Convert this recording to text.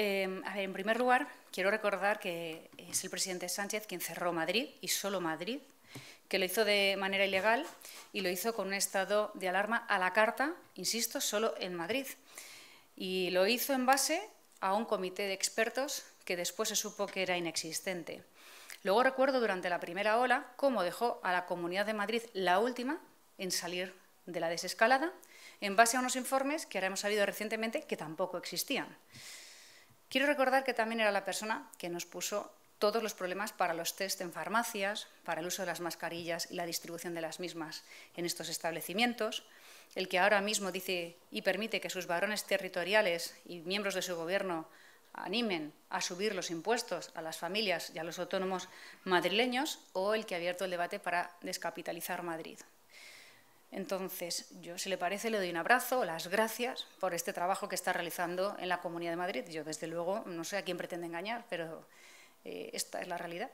Em, en primer lugar, quiero recordar que es el presidente Sánchez quien cerró Madrid y solo Madrid, que lo hizo de manera ilegal y lo hizo con un estado de alarma a la carta, insisto, solo en Madrid. Y lo hizo en base a un comité de expertos que después se supo que era inexistente. Luego recuerdo durante la primera ola cómo dejó a la Comunidad de Madrid la última en salir de la desescalada en base a unos informes que ahora hemos sabido recientemente que tampoco existían. Quiero recordar que también era la persona que nos puso todos los problemas para los test en farmacias, para el uso de las mascarillas y la distribución de las mismas en estos establecimientos, el que ahora mismo dice y permite que sus varones territoriales y miembros de su gobierno animen a subir los impuestos a las familias y a los autónomos madrileños, o el que ha abierto el debate para descapitalizar Madrid. Entonces, yo, si le parece, le doy un abrazo, las gracias por este trabajo que está realizando en la Comunidad de Madrid. Yo, desde luego, no sé a quién pretende engañar, pero eh, esta es la realidad.